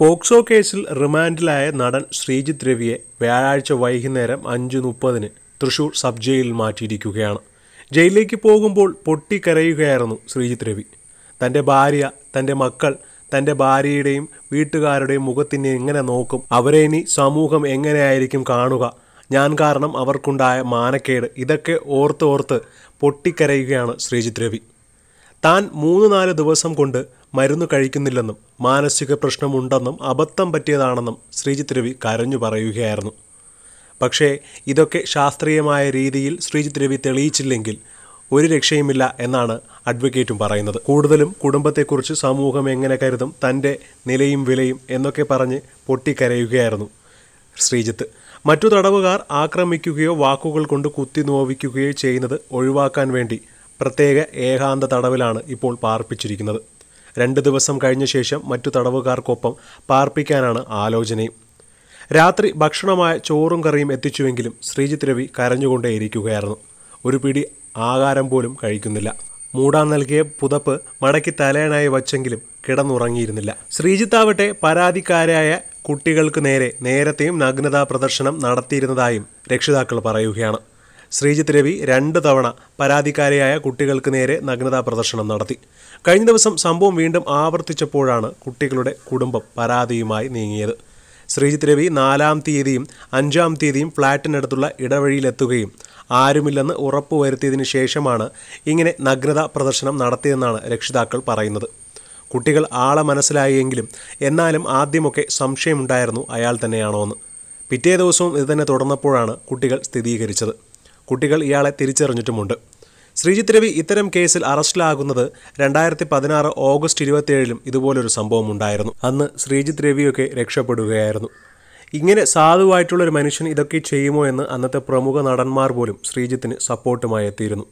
POCSO കേസിൽ റിമാൻഡിലായ നടൻ ശ്രീജിത് രവിയെ വ്യാഴാഴ്ച വൈകുന്നേരം അഞ്ച് മുപ്പതിന് തൃശൂർ സബ് ജയിലിൽ മാറ്റിയിരിക്കുകയാണ് ജയിലിലേക്ക് പോകുമ്പോൾ പൊട്ടിക്കരയുകയായിരുന്നു ശ്രീജിത് രവി തൻ്റെ ഭാര്യ തൻ്റെ മക്കൾ തൻ്റെ ഭാര്യയുടെയും വീട്ടുകാരുടെയും മുഖത്തിനെ എങ്ങനെ നോക്കും അവരെ ഇനി സമൂഹം എങ്ങനെയായിരിക്കും കാണുക ഞാൻ കാരണം അവർക്കുണ്ടായ മാനക്കേട് ഇതൊക്കെ ഓർത്ത് ഓർത്ത് പൊട്ടിക്കരയുകയാണ് ശ്രീജിത് രവി താൻ മൂന്ന് നാല് ദിവസം കൊണ്ട് മരുന്ന് കഴിക്കുന്നില്ലെന്നും മാനസിക പ്രശ്നമുണ്ടെന്നും അബദ്ധം പറ്റിയതാണെന്നും ശ്രീജിത് രവി കരഞ്ഞു പറയുകയായിരുന്നു പക്ഷേ ഇതൊക്കെ ശാസ്ത്രീയമായ രീതിയിൽ ശ്രീജിത് രവി തെളിയിച്ചില്ലെങ്കിൽ ഒരു രക്ഷയുമില്ല എന്നാണ് അഡ്വക്കേറ്റും പറയുന്നത് കൂടുതലും കുടുംബത്തെക്കുറിച്ച് സമൂഹം എങ്ങനെ കരുതും തൻ്റെ നിലയും വിലയും എന്നൊക്കെ പറഞ്ഞ് പൊട്ടിക്കരയുകയായിരുന്നു ശ്രീജിത്ത് മറ്റു തടവുകാർ ആക്രമിക്കുകയോ വാക്കുകൾ കൊണ്ട് കുത്തി നോവിക്കുകയോ ചെയ്യുന്നത് ഒഴിവാക്കാൻ വേണ്ടി പ്രത്യേക ഏകാന്ത തടവിലാണ് ഇപ്പോൾ പാർപ്പിച്ചിരിക്കുന്നത് രണ്ട് ദിവസം കഴിഞ്ഞ ശേഷം മറ്റു തടവുകാർക്കൊപ്പം പാർപ്പിക്കാനാണ് ആലോചനയും രാത്രി ഭക്ഷണമായ ചോറും കറിയും എത്തിച്ചുവെങ്കിലും ശ്രീജിത് രവി കരഞ്ഞുകൊണ്ടേയിരിക്കുകയായിരുന്നു ഒരു പിടി ആഹാരം പോലും കഴിക്കുന്നില്ല മൂടാൻ നൽകിയ പുതപ്പ് മടക്കി തലയണായി വച്ചെങ്കിലും കിടന്നുറങ്ങിയിരുന്നില്ല ശ്രീജിത്താവട്ടെ പരാതിക്കാരായ കുട്ടികൾക്ക് നേരെ നേരത്തെയും നഗ്നതാ പ്രദർശനം നടത്തിയിരുന്നതായും രക്ഷിതാക്കൾ പറയുകയാണ് ശ്രീജിത്ത് രവി രണ്ട് തവണ പരാതിക്കാരിയായ കുട്ടികൾക്ക് നേരെ നഗ്നതാ പ്രദർശനം നടത്തി കഴിഞ്ഞ ദിവസം സംഭവം വീണ്ടും ആവർത്തിച്ചപ്പോഴാണ് കുട്ടികളുടെ കുടുംബം പരാതിയുമായി നീങ്ങിയത് ശ്രീജിത്ത് രവി നാലാം തീയതിയും അഞ്ചാം തീയതിയും ഫ്ളാറ്റിനടുത്തുള്ള ഇടവഴിയിലെത്തുകയും ആരുമില്ലെന്ന് ഉറപ്പുവരുത്തിയതിനു ശേഷമാണ് ഇങ്ങനെ നഗ്നതാ പ്രദർശനം നടത്തിയതെന്നാണ് രക്ഷിതാക്കൾ പറയുന്നത് കുട്ടികൾ ആളെ മനസ്സിലായെങ്കിലും എന്നാലും ആദ്യമൊക്കെ സംശയമുണ്ടായിരുന്നു അയാൾ തന്നെയാണോ എന്ന് പിറ്റേ ദിവസവും ഇത് തന്നെ തുടർന്നപ്പോഴാണ് കുട്ടികൾ സ്ഥിരീകരിച്ചത് കുട്ടികൾ ഇയാളെ തിരിച്ചറിഞ്ഞിട്ടുമുണ്ട് ശ്രീജിത് രവി ഇത്തരം കേസിൽ അറസ്റ്റിലാകുന്നത് രണ്ടായിരത്തി പതിനാറ് ഓഗസ്റ്റ് ഇരുപത്തിയേഴിലും ഇതുപോലൊരു സംഭവം ഉണ്ടായിരുന്നു അന്ന് ശ്രീജിത് രവിയൊക്കെ രക്ഷപ്പെടുകയായിരുന്നു ഇങ്ങനെ സാധുവായിട്ടുള്ള ഒരു മനുഷ്യൻ ഇതൊക്കെ ചെയ്യുമോ എന്ന് അന്നത്തെ പ്രമുഖ നടന്മാർ പോലും ശ്രീജിത്തിന് സപ്പോർട്ടുമായി എത്തിയിരുന്നു